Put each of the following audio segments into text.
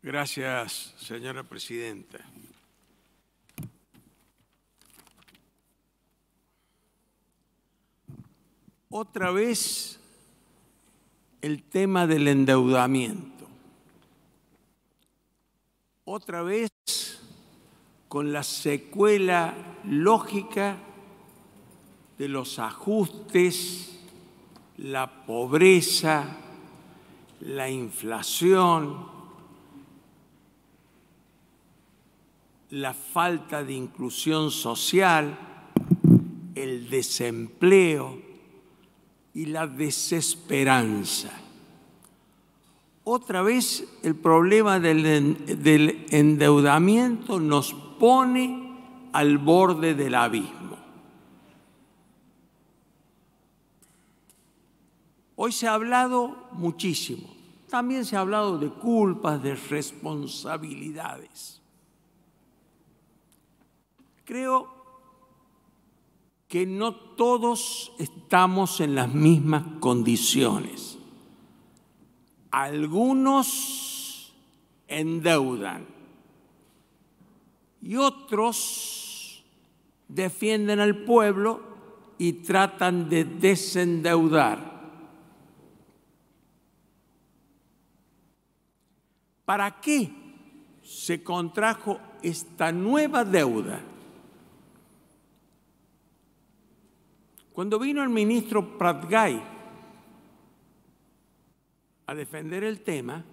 Gracias, señora presidenta. Otra vez el tema del endeudamiento. Otra vez con la secuela lógica de los ajustes, la pobreza, la inflación, la falta de inclusión social, el desempleo y la desesperanza. Otra vez el problema del, endeudamiento nos pone al borde del abismo. Hoy se ha hablado muchísimo, también se ha hablado de culpas, de responsabilidades. Creo que no todos estamos en las mismas condiciones. Algunos endeudan y otros defienden al pueblo y tratan de desendeudar. ¿Para qué se contrajo esta nueva deuda? Cuando vino el ministro Pratgay a defender el tema,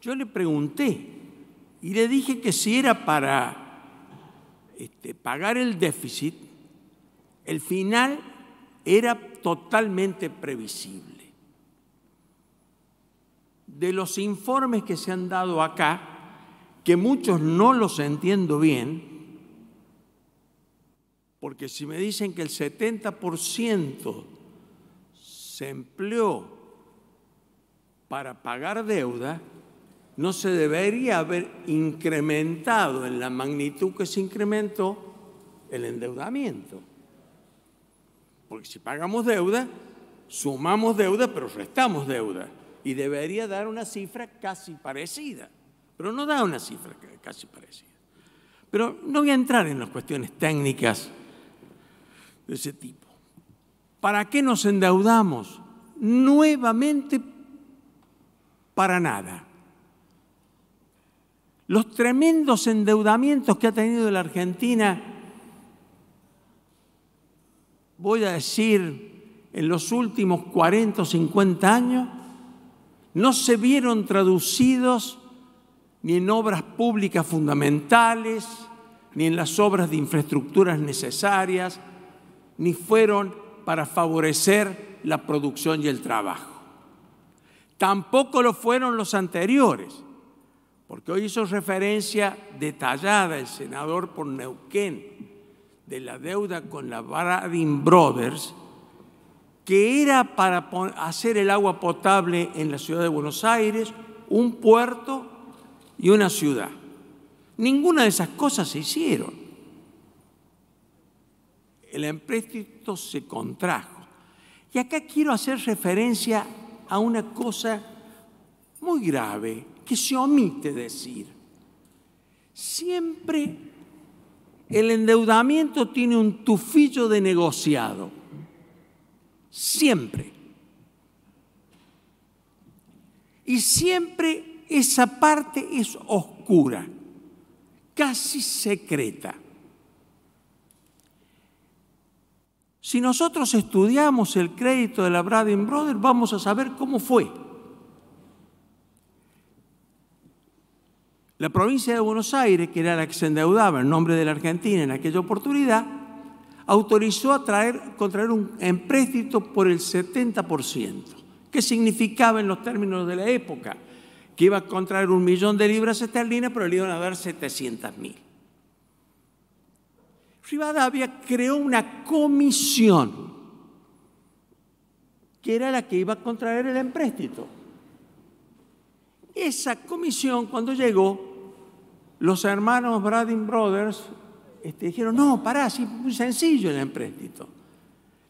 yo le pregunté y le dije que si era para este, pagar el déficit, el final era totalmente previsible. De los informes que se han dado acá, que muchos no los entiendo bien, porque si me dicen que el 70% se empleó para pagar deuda, no se debería haber incrementado en la magnitud que se incrementó el endeudamiento. Porque si pagamos deuda, sumamos deuda, pero restamos deuda. Y debería dar una cifra casi parecida. Pero no da una cifra casi parecida. Pero no voy a entrar en las cuestiones técnicas ese tipo. ¿Para qué nos endeudamos? Nuevamente, para nada. Los tremendos endeudamientos que ha tenido la Argentina, voy a decir, en los últimos 40 o 50 años, no se vieron traducidos ni en obras públicas fundamentales, ni en las obras de infraestructuras necesarias, ni fueron para favorecer la producción y el trabajo. Tampoco lo fueron los anteriores, porque hoy hizo referencia detallada el senador por Neuquén de la deuda con la Baradin Brothers, que era para hacer el agua potable en la ciudad de Buenos Aires, un puerto y una ciudad. Ninguna de esas cosas se hicieron el empréstito se contrajo. Y acá quiero hacer referencia a una cosa muy grave que se omite decir. Siempre el endeudamiento tiene un tufillo de negociado. Siempre. Y siempre esa parte es oscura, casi secreta. Si nosotros estudiamos el crédito de la Braden Brothers, vamos a saber cómo fue. La provincia de Buenos Aires, que era la que se endeudaba en nombre de la Argentina en aquella oportunidad, autorizó a traer, contraer un empréstito por el 70%. que significaba en los términos de la época? Que iba a contraer un millón de libras esterlinas, pero le iban a dar 700 mil. Rivadavia creó una comisión que era la que iba a contraer el empréstito. Esa comisión, cuando llegó, los hermanos Bradin Brothers este, dijeron, no, pará, es muy sencillo el empréstito.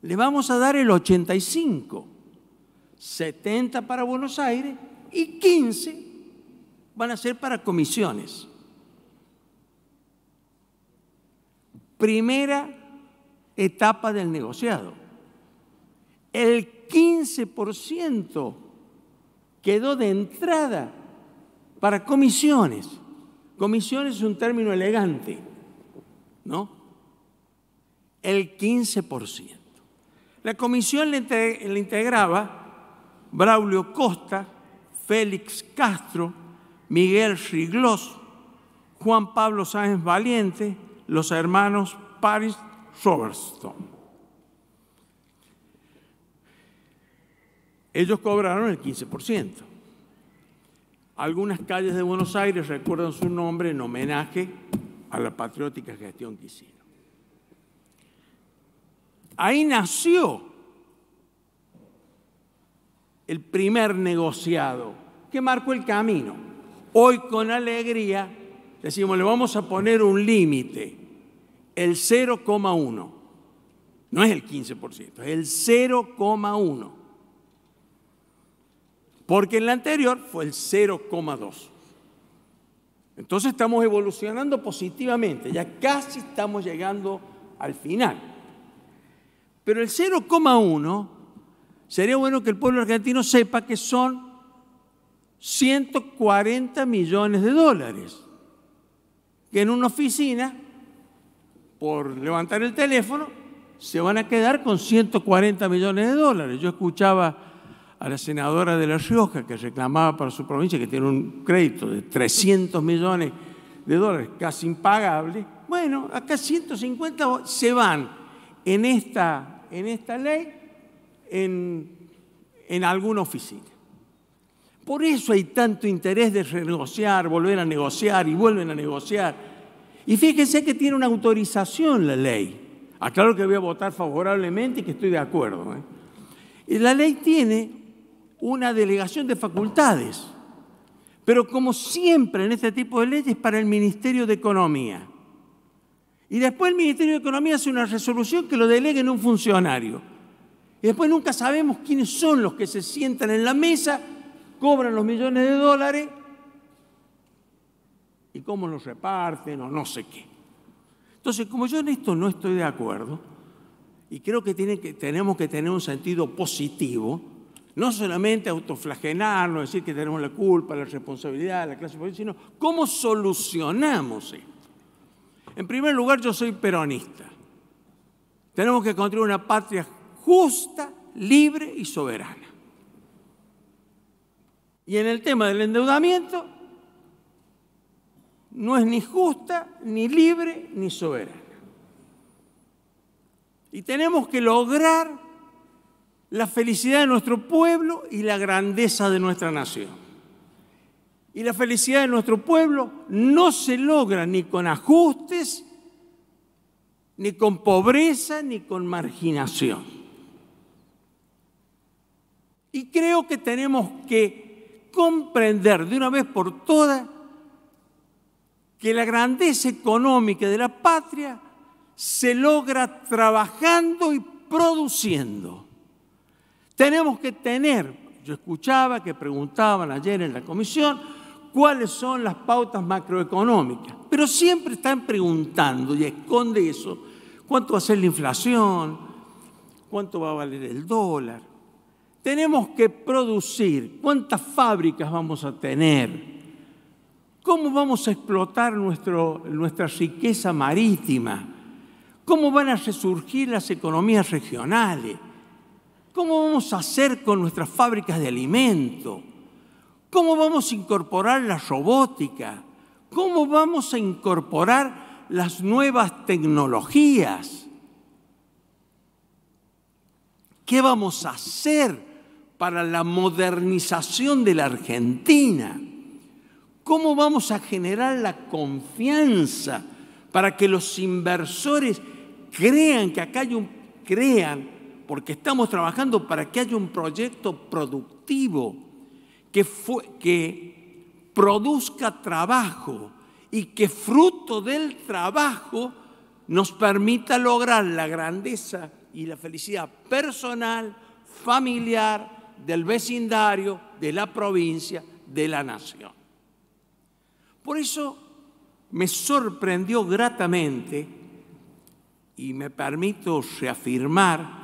Le vamos a dar el 85, 70 para Buenos Aires y 15 van a ser para comisiones. primera etapa del negociado. El 15% quedó de entrada para comisiones. Comisiones es un término elegante, ¿no? El 15%. La comisión le, integraba Braulio Costa, Félix Castro, Miguel Riglós, Juan Pablo Sáenz Valiente, los hermanos Paris Robertson. Ellos cobraron el 15%. Algunas calles de Buenos Aires recuerdan su nombre en homenaje a la patriótica gestión que hicieron. Ahí nació el primer negociado que marcó el camino. Hoy con alegría decimos, le vamos a poner un límite el 0,1. No es el 15%, es el 0,1. Porque en la anterior fue el 0,2. Entonces estamos evolucionando positivamente, ya casi estamos llegando al final. Pero el 0,1 sería bueno que el pueblo argentino sepa que son 140 millones de dólares, que en una oficina por levantar el teléfono, se van a quedar con 140 millones de dólares. Yo escuchaba a la senadora de La Rioja que reclamaba para su provincia que tiene un crédito de 300 millones de dólares casi impagable. Bueno, acá 150 se van en esta, en esta ley en alguna oficina. Por eso hay tanto interés de renegociar, volver a negociar y vuelven a negociar y fíjense que tiene una autorización la ley. Aclaro que voy a votar favorablemente y que estoy de acuerdo. ¿eh? Y la ley tiene una delegación de facultades, pero como siempre en este tipo de leyes, para el Ministerio de Economía. Y después el Ministerio de Economía hace una resolución que lo delega en un funcionario. Y después nunca sabemos quiénes son los que se sientan en la mesa, cobran los millones de dólares y cómo los reparten o no sé qué. Entonces, como yo en esto no estoy de acuerdo, y creo que, tenemos que tener un sentido positivo, no solamente autoflagelarnos, decir que tenemos la culpa, la responsabilidad, la clase política, sino cómo solucionamos esto. En primer lugar, yo soy peronista. Tenemos que construir una patria justa, libre y soberana. Y en el tema del endeudamiento, no es ni justa, ni libre, ni soberana. Y tenemos que lograr la felicidad de nuestro pueblo y la grandeza de nuestra nación. Y la felicidad de nuestro pueblo no se logra ni con ajustes, ni con pobreza, ni con marginación. Y creo que tenemos que comprender de una vez por todas que la grandeza económica de la patria se logra trabajando y produciendo. Tenemos que tener, yo escuchaba que preguntaban ayer en la comisión, cuáles son las pautas macroeconómicas, pero siempre están preguntando y esconde eso, cuánto va a ser la inflación, cuánto va a valer el dólar. Tenemos que producir, cuántas fábricas vamos a tener, ¿Cómo vamos a explotar nuestro, nuestra riqueza marítima? ¿Cómo van a resurgir las economías regionales? ¿Cómo vamos a hacer con nuestras fábricas de alimentos? ¿Cómo vamos a incorporar la robótica? ¿Cómo vamos a incorporar las nuevas tecnologías? ¿Qué vamos a hacer para la modernización de la Argentina? ¿Cómo vamos a generar la confianza para que los inversores crean que acá hay un, crean, porque estamos trabajando para que haya un proyecto productivo que, que produzca trabajo y que fruto del trabajo nos permita lograr la grandeza y la felicidad personal, familiar, del vecindario, de la provincia, de la nación. Por eso me sorprendió gratamente y me permito reafirmar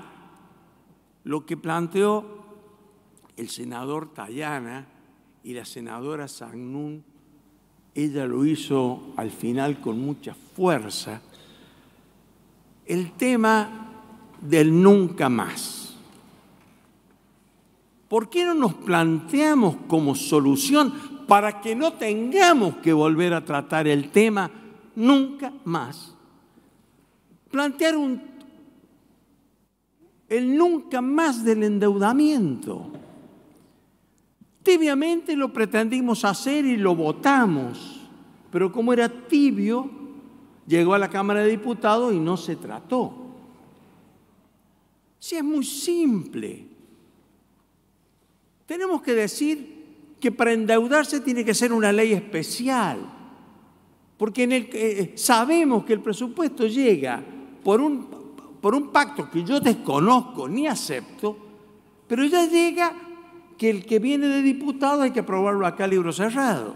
lo que planteó el senador Tallana y la senadora Sanun, Ella lo hizo al final con mucha fuerza. El tema del nunca más. ¿Por qué no nos planteamos como solución para que no tengamos que volver a tratar el tema nunca más. Plantear un, el nunca más del endeudamiento. Tibiamente lo pretendimos hacer y lo votamos, pero como era tibio, llegó a la Cámara de Diputados y no se trató. Si es muy simple, tenemos que decir que para endeudarse tiene que ser una ley especial, porque en el, eh, eh, sabemos que el presupuesto llega por un, por un pacto que yo desconozco ni acepto, pero ya llega que el que viene de diputado hay que aprobarlo acá libro cerrado.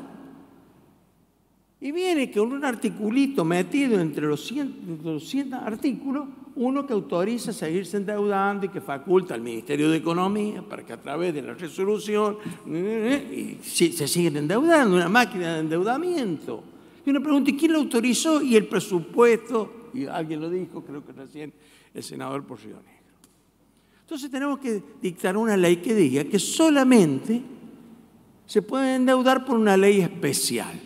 Y viene que un articulito metido entre los 100, artículos, uno que autoriza seguirse endeudando y que faculta al Ministerio de Economía para que a través de la resolución eh, se siguen endeudando, una máquina de endeudamiento. Y uno pregunta, ¿y quién lo autorizó? Y el presupuesto, y alguien lo dijo, creo que recién el senador por Negro. Entonces tenemos que dictar una ley que diga que solamente se puede endeudar por una ley especial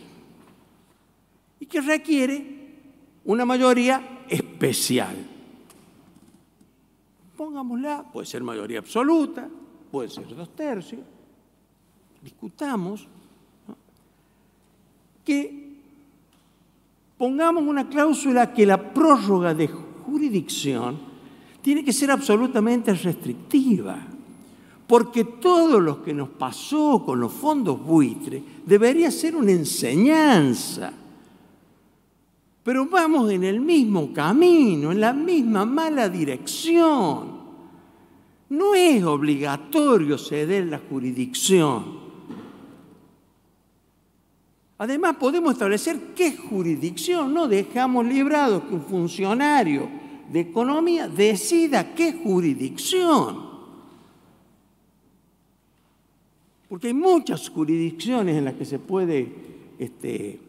y que requiere una mayoría especial. Pongámosla, puede ser mayoría absoluta, puede ser dos tercios, discutamos, que pongamos una cláusula que la prórroga de jurisdicción tiene que ser absolutamente restrictiva, porque todo lo que nos pasó con los fondos buitre debería ser una enseñanza pero vamos en el mismo camino, en la misma mala dirección. No es obligatorio ceder la jurisdicción. Además, podemos establecer qué jurisdicción, no dejamos librado que un funcionario de economía decida qué jurisdicción. Porque hay muchas jurisdicciones en las que se puede este,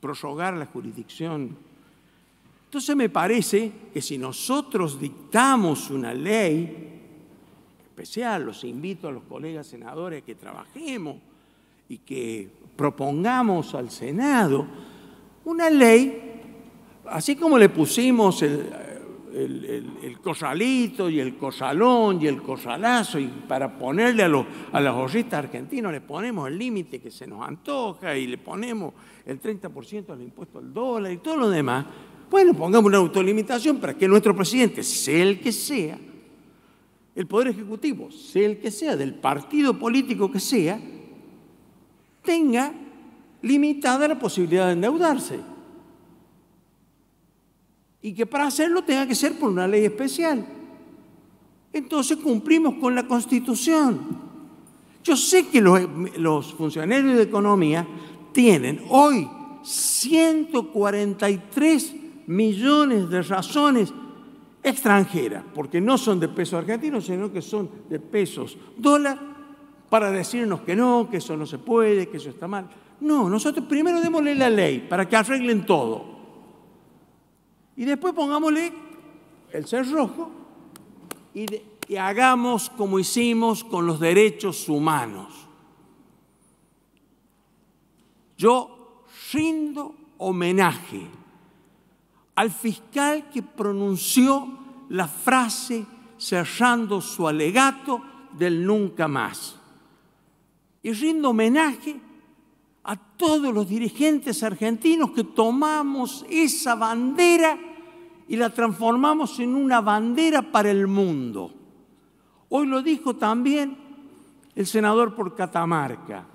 prorrogar la jurisdicción. Entonces me parece que si nosotros dictamos una ley especial, los invito a los colegas senadores que trabajemos y que propongamos al Senado una ley, así como le pusimos el, el, el, cosalito y el cosalón y el cosalazo, y para ponerle a los, a los argentinos argentinos le ponemos el límite que se nos antoja y le ponemos el 30% del impuesto al dólar y todo lo demás, bueno, pongamos una autolimitación para que nuestro presidente, sea el que sea, el Poder Ejecutivo, sea el que sea, del partido político que sea, tenga limitada la posibilidad de endeudarse y que para hacerlo tenga que ser por una ley especial. Entonces cumplimos con la Constitución. Yo sé que los, funcionarios de economía tienen hoy 143 millones de razones extranjeras, porque no son de pesos argentinos, sino que son de pesos dólar, para decirnos que no, que eso no se puede, que eso está mal. No, nosotros primero démosle la ley para que arreglen todo. Y después pongámosle el cerrojo y, y hagamos como hicimos con los derechos humanos. Yo rindo homenaje al fiscal que pronunció la frase cerrando su alegato del nunca más. Y rindo homenaje a todos los dirigentes argentinos que tomamos esa bandera y la transformamos en una bandera para el mundo. Hoy lo dijo también el senador por Catamarca.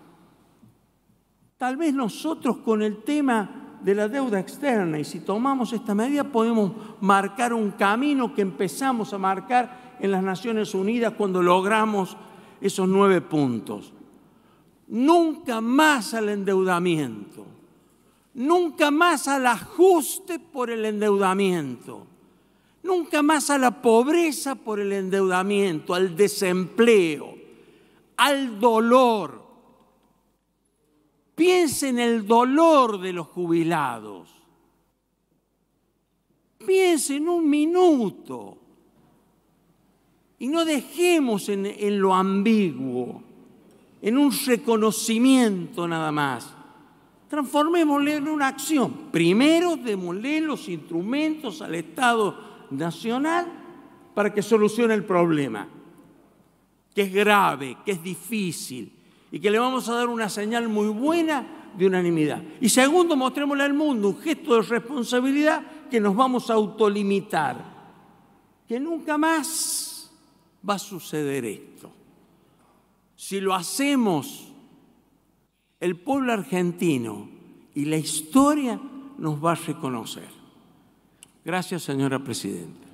Tal vez nosotros con el tema de la deuda externa y si tomamos esta medida podemos marcar un camino que empezamos a marcar en las Naciones Unidas cuando logramos esos nueve puntos. Nunca más al endeudamiento nunca más al ajuste por el endeudamiento, nunca más a la pobreza por el endeudamiento, al desempleo, al dolor. Piensen en el dolor de los jubilados. Piensen en un minuto. Y no dejemos en, en lo ambiguo, en un reconocimiento nada más transformémosle en una acción. Primero, démosle los instrumentos al Estado nacional para que solucione el problema, que es grave, que es difícil y que le vamos a dar una señal muy buena de unanimidad. Y segundo, mostrémosle al mundo un gesto de responsabilidad que nos vamos a autolimitar, que nunca más va a suceder esto. Si lo hacemos el pueblo argentino y la historia nos va a reconocer. Gracias, señora Presidenta.